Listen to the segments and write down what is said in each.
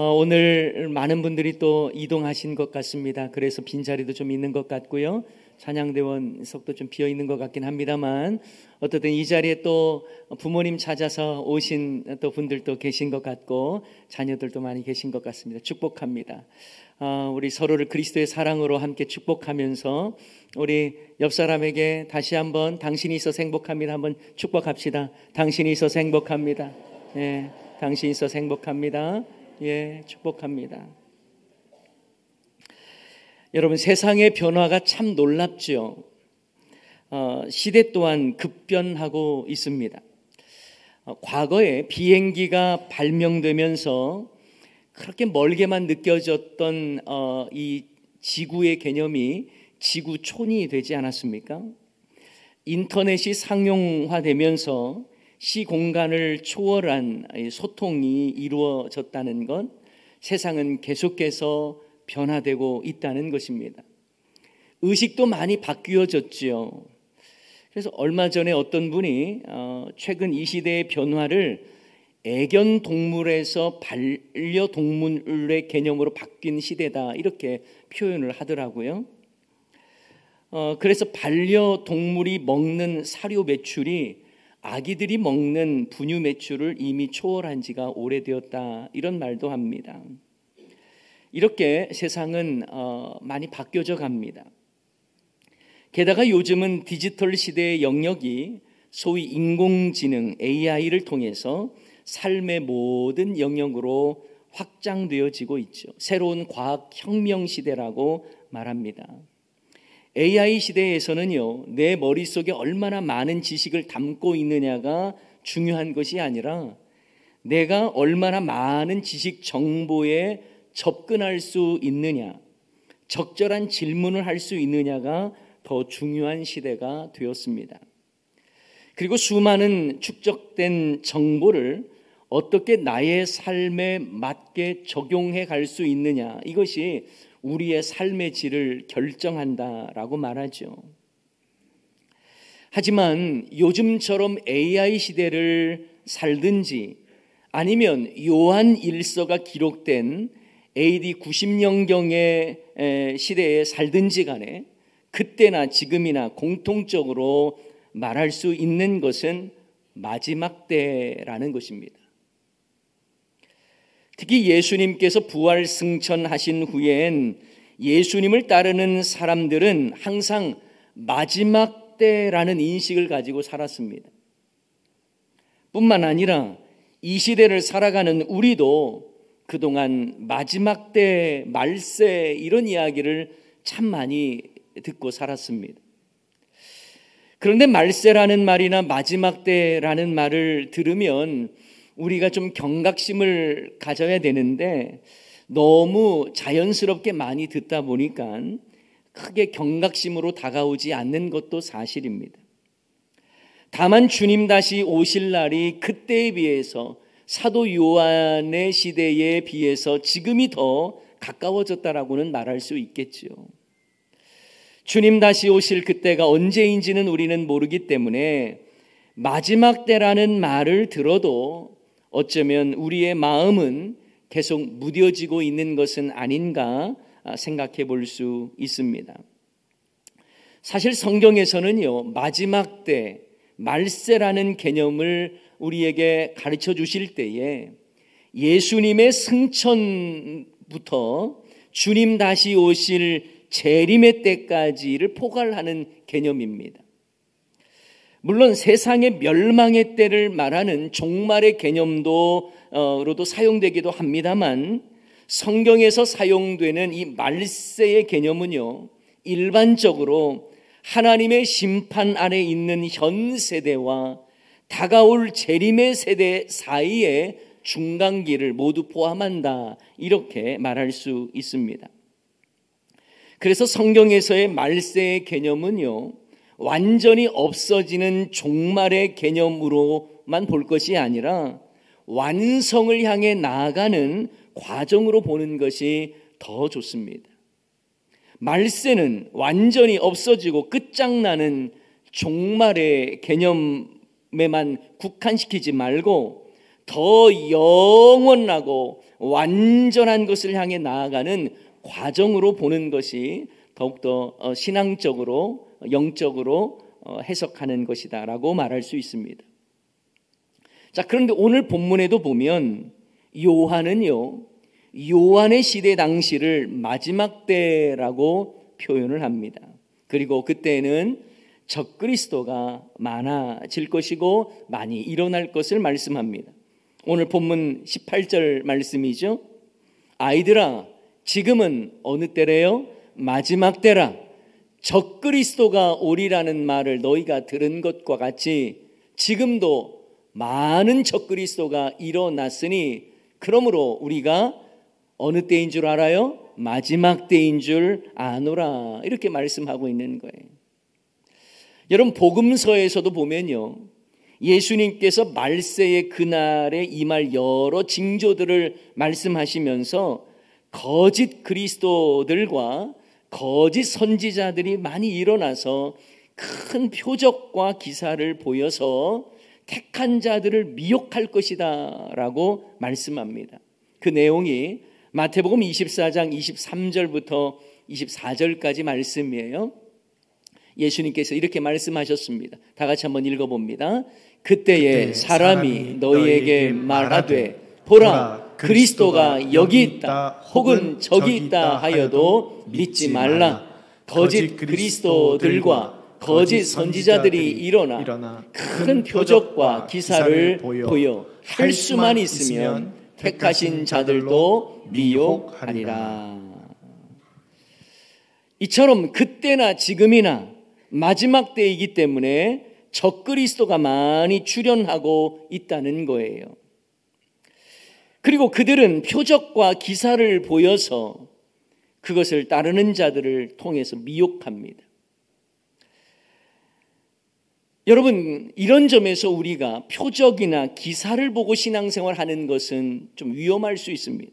어, 오늘 많은 분들이 또 이동하신 것 같습니다. 그래서 빈자리도 좀 있는 것 같고요. 찬양대원석도 좀 비어 있는 것 같긴 합니다만 어쨌든이 자리에 또 부모님 찾아서 오신 또 분들도 계신 것 같고 자녀들도 많이 계신 것 같습니다. 축복합니다. 어, 우리 서로를 그리스도의 사랑으로 함께 축복하면서 우리 옆 사람에게 다시 한번 당신이 있어서 행복합니다. 한번 축복합시다. 당신이 있어서 행복합니다. 예, 당신이 있어서 행복합니다. 예, 축복합니다. 여러분 세상의 변화가 참 놀랍지요. 어, 시대 또한 급변하고 있습니다. 어, 과거에 비행기가 발명되면서 그렇게 멀게만 느껴졌던 어, 이 지구의 개념이 지구촌이 되지 않았습니까? 인터넷이 상용화되면서 시 공간을 초월한 소통이 이루어졌다는 건 세상은 계속해서 변화되고 있다는 것입니다. 의식도 많이 바뀌어졌지요. 그래서 얼마 전에 어떤 분이 어, 최근 이 시대의 변화를 애견 동물에서 반려 동물의 개념으로 바뀐 시대다 이렇게 표현을 하더라고요. 어, 그래서 반려 동물이 먹는 사료 매출이 아기들이 먹는 분유 매출을 이미 초월한 지가 오래되었다 이런 말도 합니다. 이렇게 세상은 어, 많이 바뀌어져 갑니다. 게다가 요즘은 디지털 시대의 영역이 소위 인공지능 AI를 통해서 삶의 모든 영역으로 확장되어지고 있죠. 새로운 과학 혁명 시대라고 말합니다. AI 시대에서는요, 내 머릿속에 얼마나 많은 지식을 담고 있느냐가 중요한 것이 아니라 내가 얼마나 많은 지식 정보에 접근할 수 있느냐, 적절한 질문을 할 수 있느냐가 더 중요한 시대가 되었습니다. 그리고 수많은 축적된 정보를 어떻게 나의 삶에 맞게 적용해 갈 수 있느냐, 이것이 우리의 삶의 질을 결정한다라고 말하죠. 하지만 요즘처럼 AI 시대를 살든지 아니면 요한 일서가 기록된 AD 90년경의 시대에 살든지 간에 그때나 지금이나 공통적으로 말할 수 있는 것은 마지막 때라는 것입니다. 특히 예수님께서 부활 승천하신 후엔 예수님을 따르는 사람들은 항상 마지막 때라는 인식을 가지고 살았습니다. 뿐만 아니라 이 시대를 살아가는 우리도 그동안 마지막 때, 말세 이런 이야기를 참 많이 듣고 살았습니다. 그런데 말세라는 말이나 마지막 때라는 말을 들으면 우리가 좀 경각심을 가져야 되는데 너무 자연스럽게 많이 듣다 보니까 크게 경각심으로 다가오지 않는 것도 사실입니다. 다만 주님 다시 오실 날이 그때에 비해서 사도 요한의 시대에 비해서 지금이 더 가까워졌다라고는 말할 수 있겠지요. 주님 다시 오실 그때가 언제인지는 우리는 모르기 때문에 마지막 때라는 말을 들어도 어쩌면 우리의 마음은 계속 무뎌지고 있는 것은 아닌가 아, 생각해 볼 수 있습니다. 사실 성경에서는요, 마지막 때, 말세라는 개념을 우리에게 가르쳐 주실 때에 예수님의 승천부터 주님 다시 오실 재림의 때까지를 포괄하는 개념입니다. 물론 세상의 멸망의 때를 말하는 종말의 개념도 어, 로도 사용되기도 합니다만 성경에서 사용되는 이 말세의 개념은요 일반적으로 하나님의 심판 아래 있는 현 세대와 다가올 재림의 세대 사이에 중간기를 모두 포함한다 이렇게 말할 수 있습니다. 그래서 성경에서의 말세의 개념은요 완전히 없어지는 종말의 개념으로만 볼 것이 아니라 완성을 향해 나아가는 과정으로 보는 것이 더 좋습니다. 말세는 완전히 없어지고 끝장나는 종말의 개념에만 국한시키지 말고 더 영원하고 완전한 것을 향해 나아가는 과정으로 보는 것이 더욱더 어, 신앙적으로 영적으로 어, 해석하는 것이다라고 말할 수 있습니다. 자, 그런데 오늘 본문에도 보면 요한은요, 요한의 시대 당시를 마지막 때라고 표현을 합니다. 그리고 그때는 적그리스도가 많아질 것이고 많이 일어날 것을 말씀합니다. 오늘 본문 18절 말씀이죠. 아이들아, 지금은 어느 때래요? 마지막 때라. 적그리스도가 오리라는 말을 너희가 들은 것과 같이 지금도 많은 적그리스도가 일어났으니 그러므로 우리가 어느 때인 줄 알아요? 마지막 때인 줄 아노라. 이렇게 말씀하고 있는 거예요. 여러분, 복음서에서도 보면요. 예수님께서 말세의 그날에 이 말 여러 징조들을 말씀하시면서 거짓 그리스도들과 거짓 선지자들이 많이 일어나서 큰 표적과 기사를 보여서 택한 자들을 미혹할 것이다 라고 말씀합니다. 그 내용이 마태복음 24장 23절부터 24절까지 말씀이에요. 예수님께서 이렇게 말씀하셨습니다. 다 같이 한번 읽어봅니다. 그때에 사람이 너희에게 말하되 보라 그리스도가 여기 있다 혹은 저기 있다 하여도 믿지 말라. 거짓 그리스도들과 거짓 선지자들이 일어나 큰 표적과 기사를 보여 할 수만 있으면 택하신 자들도 미혹하리라. 이처럼 그때나 지금이나 마지막 때이기 때문에 적그리스도가 많이 출현하고 있다는 거예요. 그리고 그들은 표적과 기사를 보여서 그것을 따르는 자들을 통해서 미혹합니다. 여러분, 이런 점에서 우리가 표적이나 기사를 보고 신앙생활 하는 것은 좀 위험할 수 있습니다.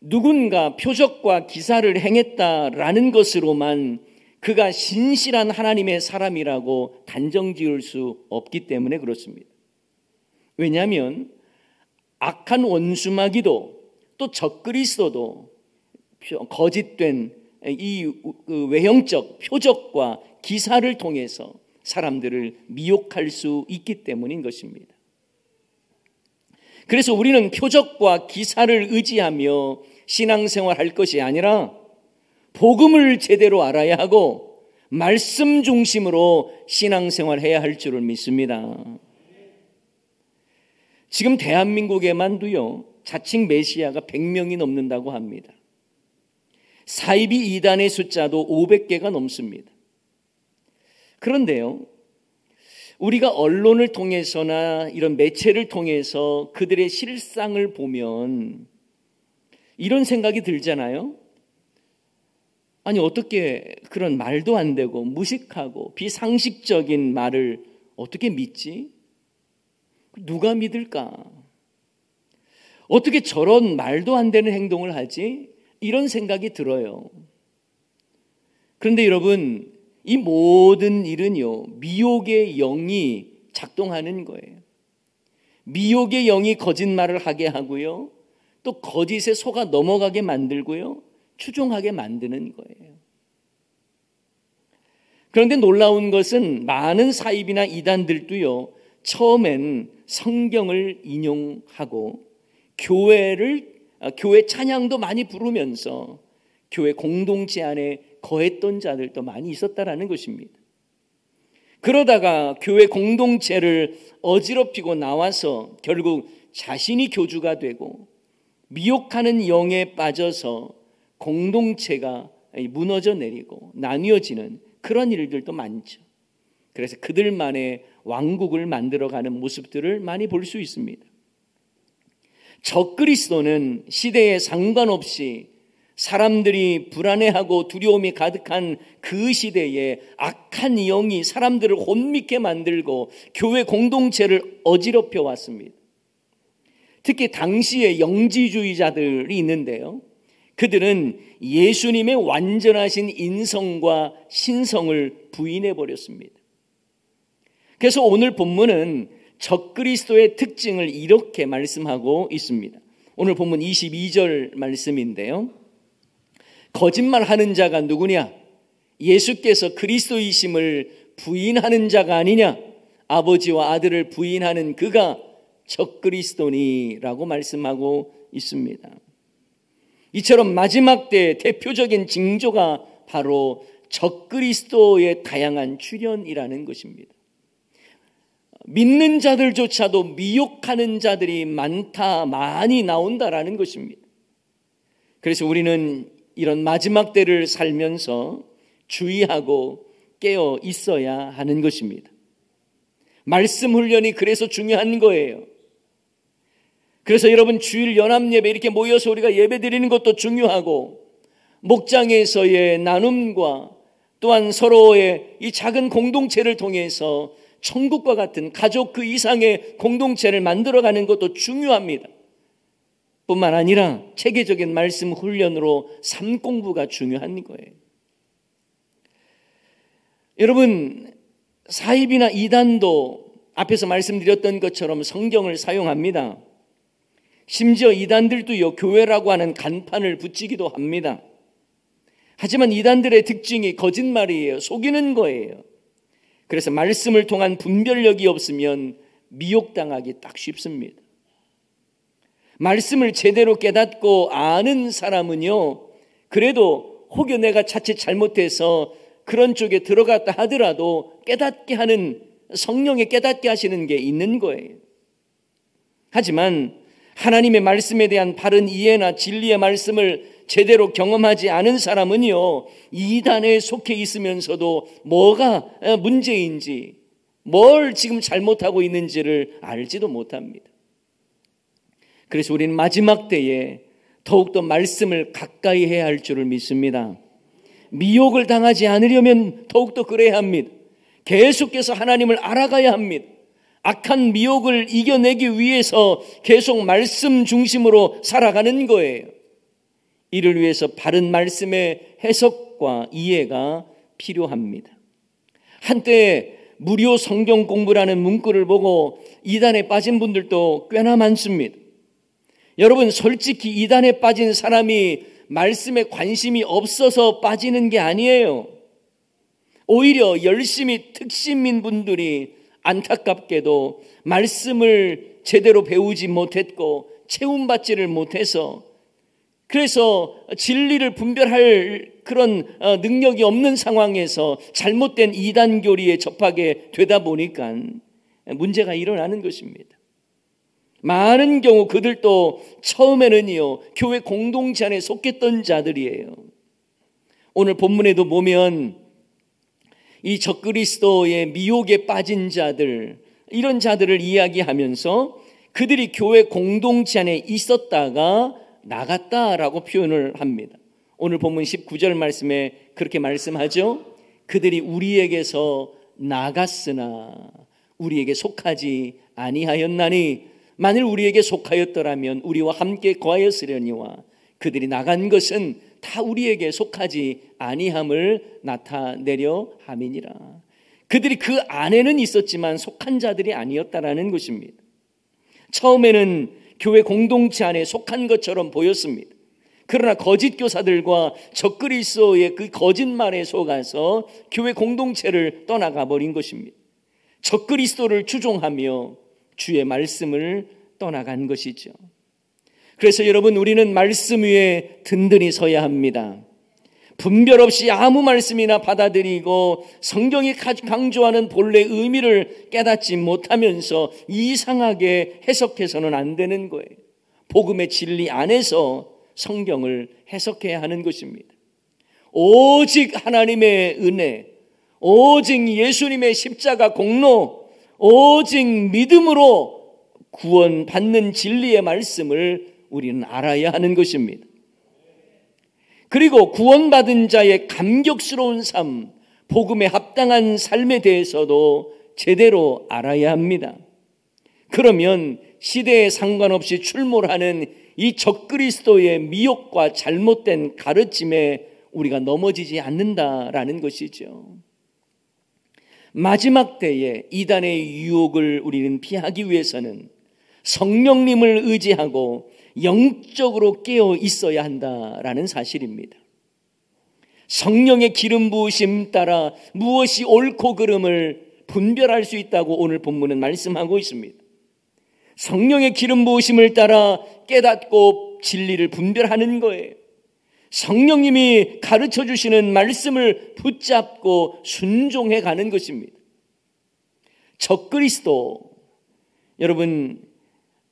누군가 표적과 기사를 행했다라는 것으로만 그가 신실한 하나님의 사람이라고 단정 지을 수 없기 때문에 그렇습니다. 왜냐하면 악한 원수마기도 또 적그리스도도 거짓된 이 그 외형적 표적과 기사를 통해서 사람들을 미혹할 수 있기 때문인 것입니다. 그래서 우리는 표적과 기사를 의지하며 신앙생활 할 것이 아니라 복음을 제대로 알아야 하고 말씀 중심으로 신앙생활 해야 할 줄을 믿습니다. 지금 대한민국에만도요, 자칭 메시아가 100명이 넘는다고 합니다. 사이비 이단의 숫자도 500개가 넘습니다. 그런데요, 우리가 언론을 통해서나 이런 매체를 통해서 그들의 실상을 보면 이런 생각이 들잖아요. 아니, 어떻게 그런 말도 안 되고 무식하고 비상식적인 말을 어떻게 믿지? 누가 믿을까? 어떻게 저런 말도 안 되는 행동을 하지? 이런 생각이 들어요. 그런데 여러분, 이 모든 일은요, 미혹의 영이 작동하는 거예요. 미혹의 영이 거짓말을 하게 하고요, 또 거짓에 속아 넘어가게 만들고요, 추종하게 만드는 거예요. 그런데 놀라운 것은 많은 사입이나 이단들도요, 처음엔 성경을 인용하고 교회를 아, 교회 찬양도 많이 부르면서 교회 공동체 안에 거했던 자들도 많이 있었다라는 것입니다. 그러다가 교회 공동체를 어지럽히고 나와서 결국 자신이 교주가 되고 미혹하는 영에 빠져서 공동체가 무너져 내리고 나뉘어지는 그런 일들도 많죠. 그래서 그들만의 왕국을 만들어가는 모습들을 많이 볼 수 있습니다. 적그리스도는 시대에 상관없이 사람들이 불안해하고 두려움이 가득한 그 시대에 악한 영이 사람들을 혼미케 만들고 교회 공동체를 어지럽혀 왔습니다. 특히 당시의 영지주의자들이 있는데요. 그들은 예수님의 완전하신 인성과 신성을 부인해 버렸습니다. 그래서 오늘 본문은 적그리스도의 특징을 이렇게 말씀하고 있습니다. 오늘 본문 22절 말씀인데요. 거짓말 하는 자가 누구냐? 예수께서 그리스도이심을 부인하는 자가 아니냐? 아버지와 아들을 부인하는 그가 적그리스도니라고 말씀하고 있습니다. 이처럼 마지막 때 대표적인 징조가 바로 적그리스도의 다양한 출현이라는 것입니다. 믿는 자들조차도 미혹하는 자들이 많다, 많이 나온다라는 것입니다. 그래서 우리는 이런 마지막 때를 살면서 주의하고 깨어 있어야 하는 것입니다. 말씀 훈련이 그래서 중요한 거예요. 그래서 여러분 주일 연합 예배 이렇게 모여서 우리가 예배 드리는 것도 중요하고 목장에서의 나눔과 또한 서로의 이 작은 공동체를 통해서 천국과 같은 가족 그 이상의 공동체를 만들어가는 것도 중요합니다. 뿐만 아니라 체계적인 말씀 훈련으로 삶 공부가 중요한 거예요. 여러분, 사입이나 이단도 앞에서 말씀드렸던 것처럼 성경을 사용합니다. 심지어 이단들도요, 교회라고 하는 간판을 붙이기도 합니다. 하지만 이단들의 특징이 거짓말이에요. 속이는 거예요. 그래서 말씀을 통한 분별력이 없으면 미혹당하기 딱 쉽습니다. 말씀을 제대로 깨닫고 아는 사람은요, 그래도 혹여 내가 자칫 잘못해서 그런 쪽에 들어갔다 하더라도 깨닫게 하는 성령에 깨닫게 하시는 게 있는 거예요. 하지만 하나님의 말씀에 대한 바른 이해나 진리의 말씀을 제대로 경험하지 않은 사람은요, 이단에 속해 있으면서도 뭐가 문제인지, 뭘 지금 잘못하고 있는지를 알지도 못합니다. 그래서 우리는 마지막 때에 더욱더 말씀을 가까이 해야 할 줄을 믿습니다. 미혹을 당하지 않으려면 더욱더 그래야 합니다. 계속해서 하나님을 알아가야 합니다. 악한 미혹을 이겨내기 위해서 계속 말씀 중심으로 살아가는 거예요. 이를 위해서 바른 말씀의 해석과 이해가 필요합니다. 한때 무료 성경 공부라는 문구를 보고 이단에 빠진 분들도 꽤나 많습니다. 여러분, 솔직히 이단에 빠진 사람이 말씀에 관심이 없어서 빠지는 게 아니에요. 오히려 열심히 특심인 분들이 안타깝게도 말씀을 제대로 배우지 못했고 채움받지를 못해서 그래서 진리를 분별할 그런 어, 능력이 없는 상황에서 잘못된 이단 교리에 접하게 되다 보니까 문제가 일어나는 것입니다. 많은 경우 그들도 처음에는요, 교회 공동체 안에 속했던 자들이에요. 오늘 본문에도 보면 이 적그리스도의 미혹에 빠진 자들, 이런 자들을 이야기하면서 그들이 교회 공동체 안에 있었다가 나갔다라고 표현을 합니다. 오늘 본문 19절 말씀에 그렇게 말씀하죠. 그들이 우리에게서 나갔으나 우리에게 속하지 아니하였나니 만일 우리에게 속하였더라면 우리와 함께 거하였으려니와 그들이 나간 것은 다 우리에게 속하지 아니함을 나타내려 함이니라. 그들이 그 안에는 있었지만 속한 자들이 아니었다라는 것입니다. 처음에는 교회 공동체 안에 속한 것처럼 보였습니다. 그러나 거짓 교사들과 적그리스도의 그 거짓말에 속아서 교회 공동체를 떠나가 버린 것입니다. 적그리스도를 추종하며 주의 말씀을 떠나간 것이죠. 그래서 여러분 우리는 말씀 위에 든든히 서야 합니다. 분별 없이 아무 말씀이나 받아들이고 성경이 강조하는 본래 의미를 깨닫지 못하면서 이상하게 해석해서는 안 되는 거예요. 복음의 진리 안에서 성경을 해석해야 하는 것입니다. 오직 하나님의 은혜, 오직 예수님의 십자가 공로, 오직 믿음으로 구원받는 진리의 말씀을 우리는 알아야 하는 것입니다. 그리고 구원받은 자의 감격스러운 삶, 복음에 합당한 삶에 대해서도 제대로 알아야 합니다. 그러면 시대에 상관없이 출몰하는 이 적그리스도의 미혹과 잘못된 가르침에 우리가 넘어지지 않는다라는 것이죠. 마지막 때에 이단의 유혹을 우리는 피하기 위해서는 성령님을 의지하고 영적으로 깨어 있어야 한다라는 사실입니다. 성령의 기름 부으심 따라 무엇이 옳고 그름을 분별할 수 있다고 오늘 본문은 말씀하고 있습니다. 성령의 기름 부으심을 따라 깨닫고 진리를 분별하는 거예요. 성령님이 가르쳐 주시는 말씀을 붙잡고 순종해 가는 것입니다. 적그리스도 여러분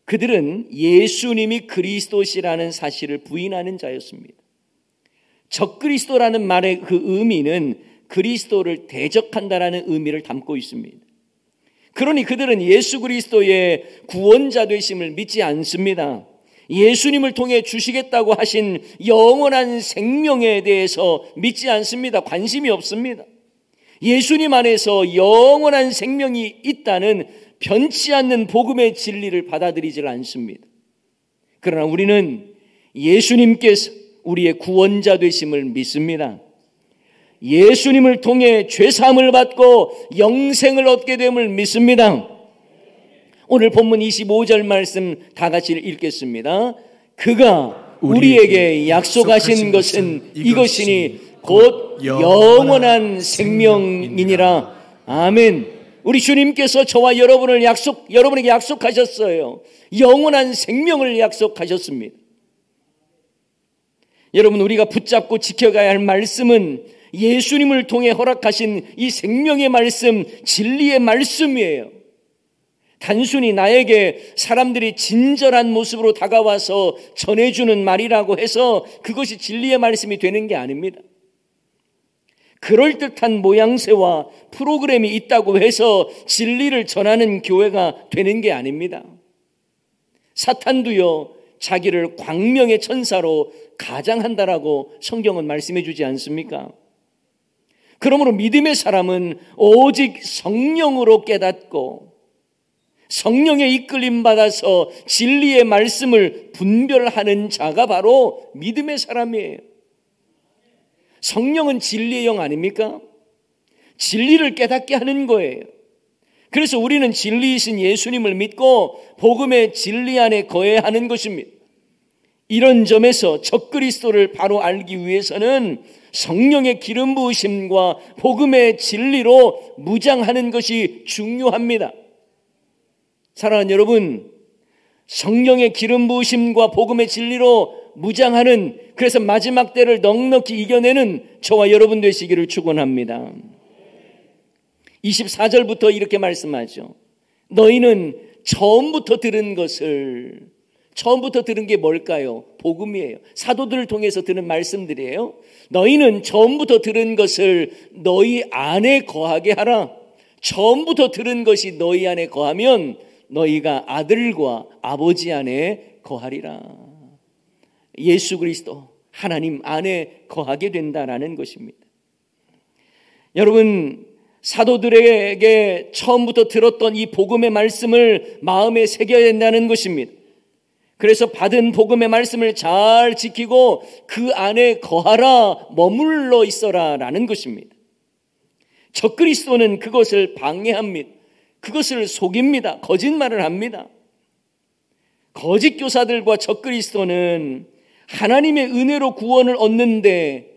그들은 예수님이 그리스도시라는 사실을 부인하는 자였습니다. 적그리스도라는 말의 그 의미는 그리스도를 대적한다라는 의미를 담고 있습니다. 그러니 그들은 예수 그리스도의 구원자 되심을 믿지 않습니다. 예수님을 통해 주시겠다고 하신 영원한 생명에 대해서 믿지 않습니다. 관심이 없습니다. 예수님 안에서 영원한 생명이 있다는 변치 않는 복음의 진리를 받아들이질 않습니다. 그러나 우리는 예수님께서 우리의 구원자 되심을 믿습니다. 예수님을 통해 죄사함을 받고 영생을 얻게 됨을 믿습니다. 오늘 본문 25절 말씀 다 같이 읽겠습니다. 그가 우리에게 약속하신 것은 이것이니 곧 영원한 생명이니라. 아멘. 우리 주님께서 저와 여러분을 약속, 여러분에게 약속하셨어요. 영원한 생명을 약속하셨습니다. 여러분, 우리가 붙잡고 지켜가야 할 말씀은 예수님을 통해 허락하신 이 생명의 말씀, 진리의 말씀이에요. 단순히 나에게 사람들이 친절한 모습으로 다가와서 전해주는 말이라고 해서 그것이 진리의 말씀이 되는 게 아닙니다. 그럴듯한 모양새와 프로그램이 있다고 해서 진리를 전하는 교회가 되는 게 아닙니다. 사탄도요, 자기를 광명의 천사로 가장한다라고 성경은 말씀해 주지 않습니까? 그러므로 믿음의 사람은 오직 성령으로 깨닫고 성령의 이끌림 받아서 진리의 말씀을 분별하는 자가 바로 믿음의 사람이에요. 성령은 진리의 영 아닙니까? 진리를 깨닫게 하는 거예요. 그래서 우리는 진리이신 예수님을 믿고 복음의 진리 안에 거해하는 것입니다. 이런 점에서 적그리스도를 바로 알기 위해서는 성령의 기름 부으심과 복음의 진리로 무장하는 것이 중요합니다. 사랑하는 여러분, 성령의 기름 부으심과 복음의 진리로 무장하는 그래서 마지막 때를 넉넉히 이겨내는 저와 여러분 되시기를 축원합니다. 24절부터 이렇게 말씀하죠. 너희는 처음부터 들은 것을 처음부터 들은 게 뭘까요? 복음이에요. 사도들을 통해서 들은 말씀들이에요. 너희는 처음부터 들은 것을 너희 안에 거하게 하라. 처음부터 들은 것이 너희 안에 거하면 너희가 아들과 아버지 안에 거하리라. 예수 그리스도 하나님 안에 거하게 된다라는 것입니다. 여러분 사도들에게 처음부터 들었던 이 복음의 말씀을 마음에 새겨야 된다는 것입니다. 그래서 받은 복음의 말씀을 잘 지키고 그 안에 거하라 머물러 있어라라는 것입니다. 적그리스도는 그것을 방해합니다. 그것을 속입니다. 거짓말을 합니다. 거짓 교사들과 적그리스도는 하나님의 은혜로 구원을 얻는데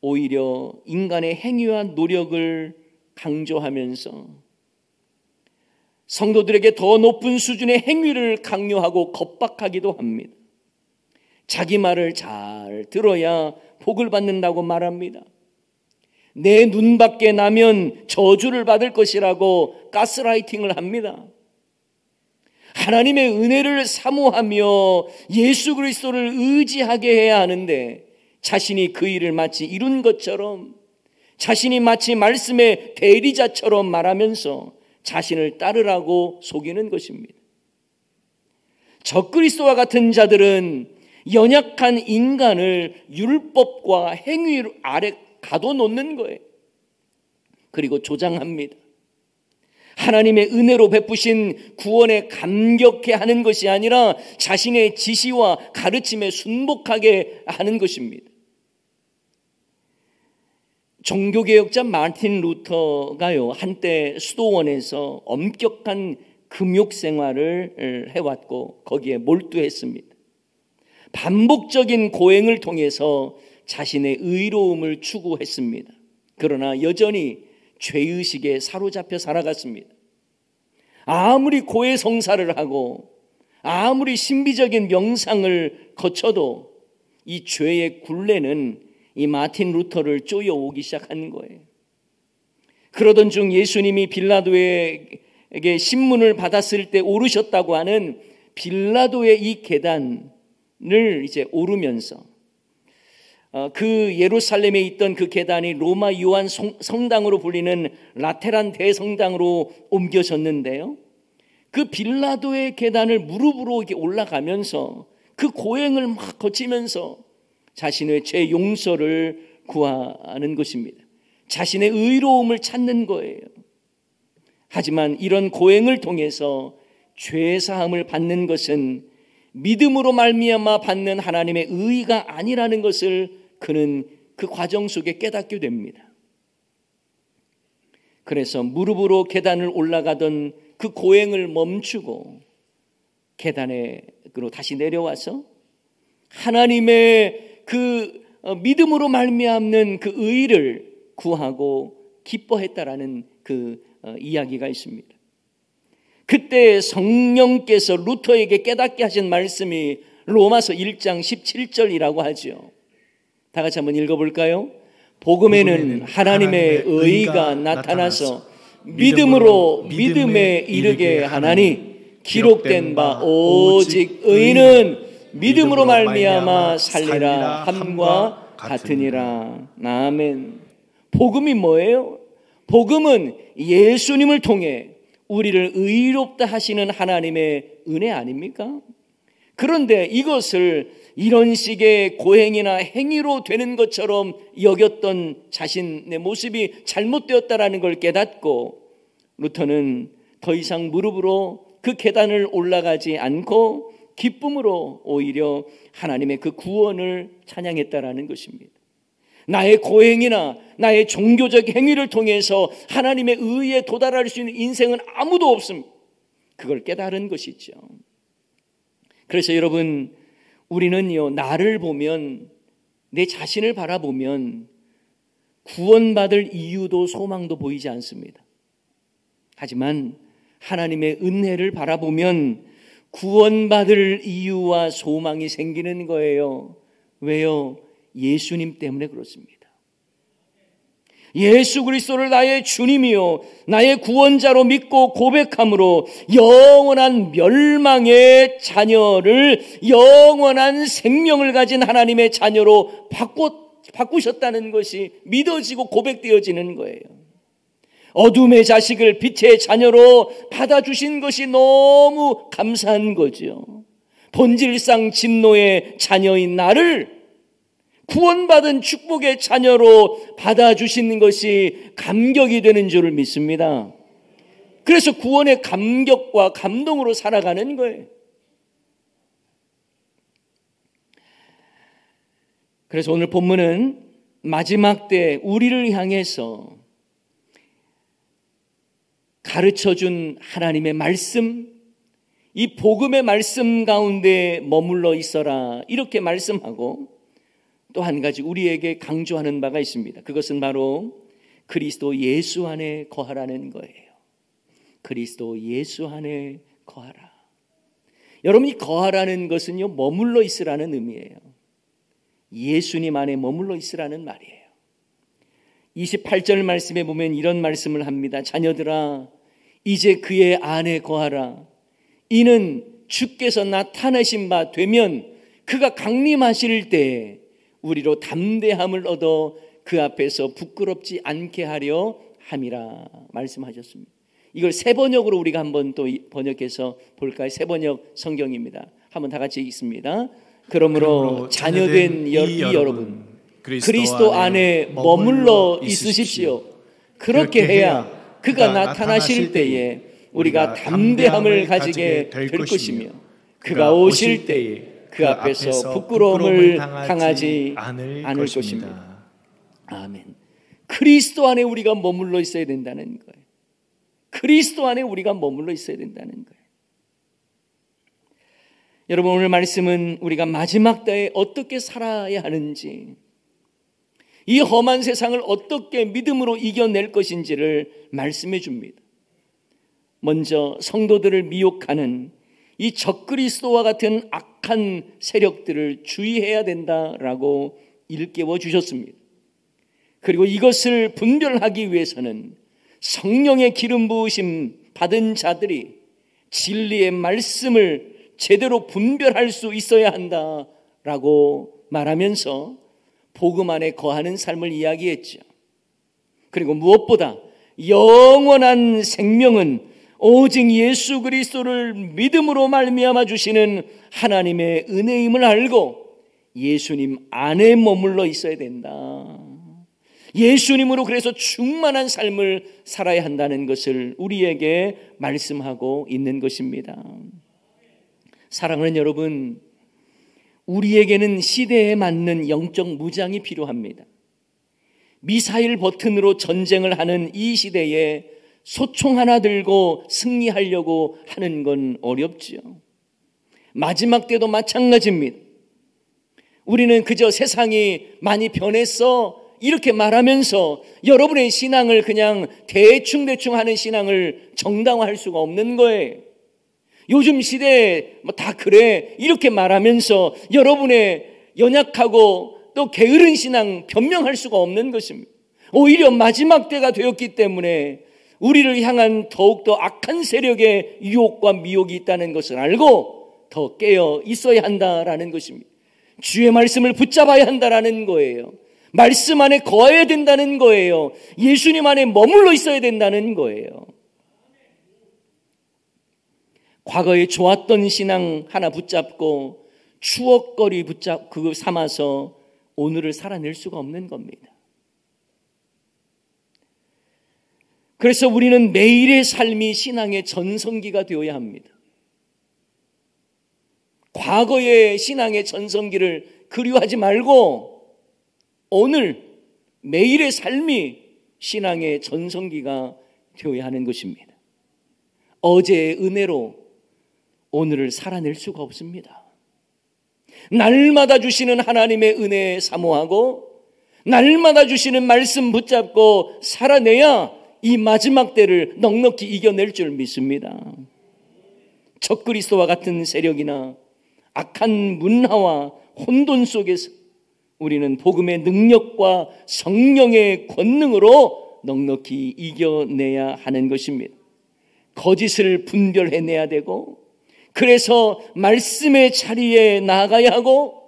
오히려 인간의 행위와 노력을 강조하면서 성도들에게 더 높은 수준의 행위를 강요하고 겁박하기도 합니다. 자기 말을 잘 들어야 복을 받는다고 말합니다. 내 눈밖에 나면 저주를 받을 것이라고 가스라이팅을 합니다. 하나님의 은혜를 사모하며 예수 그리스도를 의지하게 해야 하는데 자신이 그 일을 마치 이룬 것처럼 자신이 마치 말씀의 대리자처럼 말하면서 자신을 따르라고 속이는 것입니다. 적그리스도와 같은 자들은 연약한 인간을 율법과 행위 아래 가둬놓는 거예요. 그리고 조장합니다. 하나님의 은혜로 베푸신 구원에 감격해 하는 것이 아니라 자신의 지시와 가르침에 순복하게 하는 것입니다. 종교개혁자 마틴 루터가요, 한때 수도원에서 엄격한 금욕 생활을 해왔고 거기에 몰두했습니다. 반복적인 고행을 통해서 자신의 의로움을 추구했습니다. 그러나 여전히 죄의식에 사로잡혀 살아갔습니다. 아무리 고해 성사를 하고 아무리 신비적인 명상을 거쳐도 이 죄의 굴레는 이 마틴 루터를 쪼여오기 시작한 거예요. 그러던 중 예수님이 빌라도에게 신문을 받았을 때 오르셨다고 하는 빌라도의 이 계단을 이제 오르면서 어, 그 예루살렘에 있던 그 계단이 로마 요한 성당으로 불리는 라테란 대성당으로 옮겨졌는데요. 그 빌라도의 계단을 무릎으로 올라가면서 그 고행을 막 거치면서 자신의 죄 용서를 구하는 것입니다. 자신의 의로움을 찾는 거예요. 하지만 이런 고행을 통해서 죄 사함을 받는 것은 믿음으로 말미암아 받는 하나님의 의가 아니라는 것을 그는 그 과정 속에 깨닫게 됩니다. 그래서 무릎으로 계단을 올라가던 그 고행을 멈추고 계단으로 다시 내려와서 하나님의 그 어, 믿음으로 말미암는 그 의를 구하고 기뻐했다라는 그 어, 이야기가 있습니다. 그때 성령께서 루터에게 깨닫게 하신 말씀이 로마서 1장 17절이라고 하지 다 같이 한번 읽어볼까요? 복음에는 하나님의 의가 나타나서 믿음으로 믿음에 이르게 하나니 기록된 바 오직 의인은 믿음으로 말미암아 살리라 함과 같으니라. 아멘. 복음이 뭐예요? 복음은 예수님을 통해 우리를 의롭다 하시는 하나님의 은혜 아닙니까? 그런데 이것을 이런 식의 고행이나 행위로 되는 것처럼 여겼던 자신의 모습이 잘못되었다라는 걸 깨닫고 루터는 더 이상 무릎으로 그 계단을 올라가지 않고 기쁨으로 오히려 하나님의 그 구원을 찬양했다라는 것입니다. 나의 고행이나 나의 종교적 행위를 통해서 하나님의 의에 도달할 수 있는 인생은 아무도 없습니다. 그걸 깨달은 것이죠. 그래서 여러분 우리는요, 나를 보면, 내 자신을 바라보면 구원받을 이유도 소망도 보이지 않습니다. 하지만 하나님의 은혜를 바라보면 구원받을 이유와 소망이 생기는 거예요. 왜요? 예수님 때문에 그렇습니다. 예수 그리스도를 나의 주님이요 나의 구원자로 믿고 고백함으로 영원한 멸망의 자녀를 영원한 생명을 가진 하나님의 자녀로 바꿨 바꾸셨다는 것이 믿어지고 고백되어지는 거예요. 어둠의 자식을 빛의 자녀로 받아주신 것이 너무 감사한 거지 본질상 진노의 자녀인 나를 구원받은 축복의 자녀로 받아주시는 것이 감격이 되는 줄을 믿습니다. 그래서 구원의 감격과 감동으로 살아가는 거예요. 그래서 오늘 본문은 마지막 때 우리를 향해서 가르쳐 준 하나님의 말씀, 이 복음의 말씀 가운데 머물러 있어라. 이렇게 말씀하고 또한 가지 우리에게 강조하는 바가 있습니다. 그것은 바로 그리스도 예수 안에 거하라는 거예요. 그리스도 예수 안에 거하라. 여러분이 거하라는 것은요, 머물러 있으라는 의미예요. 예수님 안에 머물러 있으라는 말이에요. 28절 말씀에 보면 이런 말씀을 합니다. 자녀들아, 이제 그의 안에 거하라. 이는 주께서 나타내신 바 되면 그가 강림하실 때에 우리로 담대함을 얻어 그 앞에서 부끄럽지 않게 하려 함이라 말씀하셨습니다. 이걸 세 번역으로 우리가 한번 또 번역해서 볼까요? 세 번역 성경입니다. 한번 다 같이 읽습니다. 그러므로, 자녀된 이, 이 여러분 그리스 그리스도 안에 머물러 있으십시오. 그렇게 해야 그가 나타나실 때에 우리가 담대함을 가지게 될 것이며 그가 오실 때에 그, 그 앞에서 부끄러움을 당하지 않을 것입니다. 아멘. 그리스도 안에 우리가 머물러 있어야 된다는 거예요. 그리스도 안에 우리가 머물러 있어야 된다는 거예요. 여러분 오늘 말씀은 우리가 마지막 때에 어떻게 살아야 하는지 이 험한 세상을 어떻게 믿음으로 이겨낼 것인지를 말씀해 줍니다. 먼저 성도들을 미혹하는 이 적그리스도와 같은 악한 세력들을 주의해야 된다라고 일깨워 주셨습니다. 그리고 이것을 분별하기 위해서는 성령의 기름 부으심 받은 자들이 진리의 말씀을 제대로 분별할 수 있어야 한다라고 말하면서 복음 안에 거하는 삶을 이야기했죠. 그리고 무엇보다 영원한 생명은 오직 예수 그리스도를 믿음으로 말미암아 주시는 하나님의 은혜임을 알고 예수님 안에 머물러 있어야 된다. 예수님으로 그래서 충만한 삶을 살아야 한다는 것을 우리에게 말씀하고 있는 것입니다. 사랑하는 여러분, 우리에게는 시대에 맞는 영적 무장이 필요합니다. 미사일 버튼으로 전쟁을 하는 이 시대에 소총 하나 들고 승리하려고 하는 건 어렵지요. 마지막 때도 마찬가지입니다. 우리는 그저 세상이 많이 변했어 이렇게 말하면서 여러분의 신앙을 그냥 대충대충 하는 신앙을 정당화할 수가 없는 거예요. 요즘 시대에 뭐 다 그래 이렇게 말하면서 여러분의 연약하고 또 게으른 신앙 변명할 수가 없는 것입니다. 오히려 마지막 때가 되었기 때문에 우리를 향한 더욱더 악한 세력의 유혹과 미혹이 있다는 것을 알고 더 깨어 있어야 한다라는 것입니다. 주의 말씀을 붙잡아야 한다라는 거예요. 말씀 안에 거해야 된다는 거예요. 예수님 안에 머물러 있어야 된다는 거예요. 과거에 좋았던 신앙 하나 붙잡고 추억거리 붙잡 그거 삼아서 오늘을 살아낼 수가 없는 겁니다. 그래서 우리는 매일의 삶이 신앙의 전성기가 되어야 합니다. 과거의 신앙의 전성기를 그리워하지 말고 오늘 매일의 삶이 신앙의 전성기가 되어야 하는 것입니다. 어제의 은혜로 오늘을 살아낼 수가 없습니다. 날마다 주시는 하나님의 은혜 에 사모하고 날마다 주시는 말씀 붙잡고 살아내야 이 마지막 때를 넉넉히 이겨낼 줄 믿습니다. 적그리스도와 같은 세력이나 악한 문화와 혼돈 속에서 우리는 복음의 능력과 성령의 권능으로 넉넉히 이겨내야 하는 것입니다. 거짓을 분별해내야 되고, 그래서 말씀의 자리에 나가야 하고,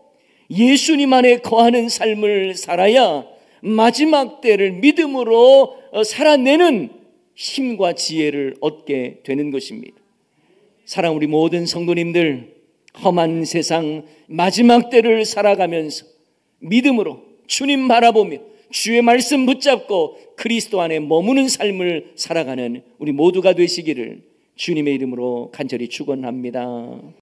예수님 안에 거하는 삶을 살아야 마지막 때를 믿음으로 어, 살아내는 힘과 지혜를 얻게 되는 것입니다. 사랑 우리 모든 성도님들 험한 세상 마지막 때를 살아가면서 믿음으로 주님 바라보며 주의 말씀 붙잡고 그리스도 안에 머무는 삶을 살아가는 우리 모두가 되시기를 주님의 이름으로 간절히 축원합니다.